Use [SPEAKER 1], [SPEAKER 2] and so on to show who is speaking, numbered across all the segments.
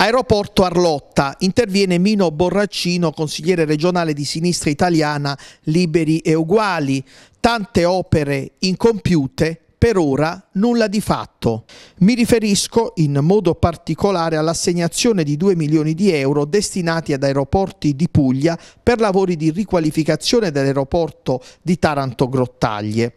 [SPEAKER 1] Aeroporto Arlotta. Interviene Mino Borraccino, consigliere regionale di sinistra italiana Liberi e Uguali. Tante opere incompiute, per ora nulla di fatto. Mi riferisco in modo particolare all'assegnazione di 2 milioni di euro destinati ad aeroporti di Puglia per lavori di riqualificazione dell'aeroporto di Taranto Grottaglie.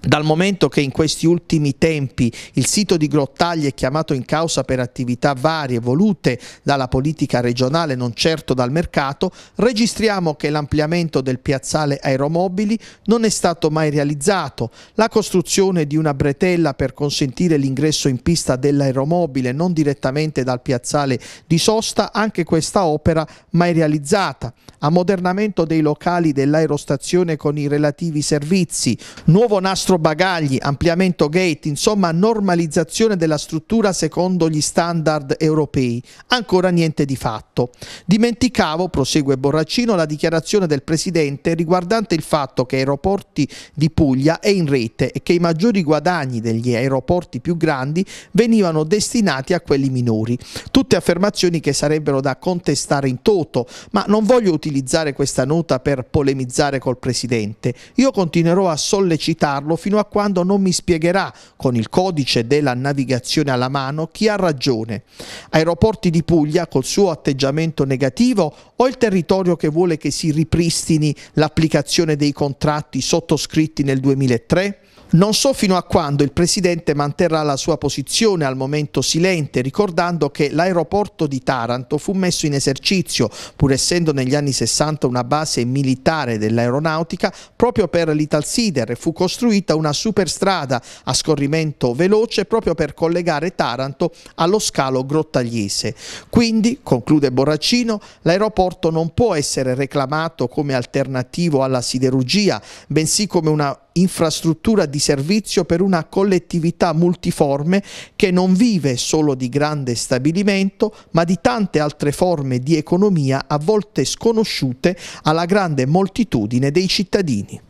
[SPEAKER 1] Dal momento che in questi ultimi tempi il sito di Grottaglie è chiamato in causa per attività varie volute dalla politica regionale, non certo dal mercato, registriamo che l'ampliamento del piazzale aeromobili non è stato mai realizzato. La costruzione di una bretella per consentire l'ingresso in pista dell'aeromobile non direttamente dal piazzale di sosta, anche questa opera mai realizzata. Ammodernamento dei locali dell'aerostazione con i relativi servizi. Nuovo nastro Castro Bagagli, ampliamento gate, insomma normalizzazione della struttura secondo gli standard europei. Ancora niente di fatto. Dimenticavo, prosegue Borraccino, la dichiarazione del Presidente riguardante il fatto che Aeroporti di Puglia è in rete e che i maggiori guadagni degli aeroporti più grandi venivano destinati a quelli minori. Tutte affermazioni che sarebbero da contestare in toto, ma non voglio utilizzare questa nota per polemizzare col Presidente. Io continuerò a sollecitarlo farlo fino a quando non mi spiegherà con il codice della navigazione alla mano chi ha ragione. Aeroporti di Puglia col suo atteggiamento negativo o il territorio che vuole che si ripristini l'applicazione dei contratti sottoscritti nel 2003? Non so fino a quando il Presidente manterrà la sua posizione al momento silente, ricordando che l'aeroporto di Taranto fu messo in esercizio, pur essendo negli anni 60 una base militare dell'aeronautica, proprio per l'Italsider e fu costruita una superstrada a scorrimento veloce proprio per collegare Taranto allo scalo grottagliese. Quindi, conclude Borracino, l'aeroporto non può essere reclamato come alternativo alla siderurgia, bensì come una infrastruttura di servizio per una collettività multiforme che non vive solo di grande stabilimento, ma di tante altre forme di economia a volte sconosciute alla grande moltitudine dei cittadini.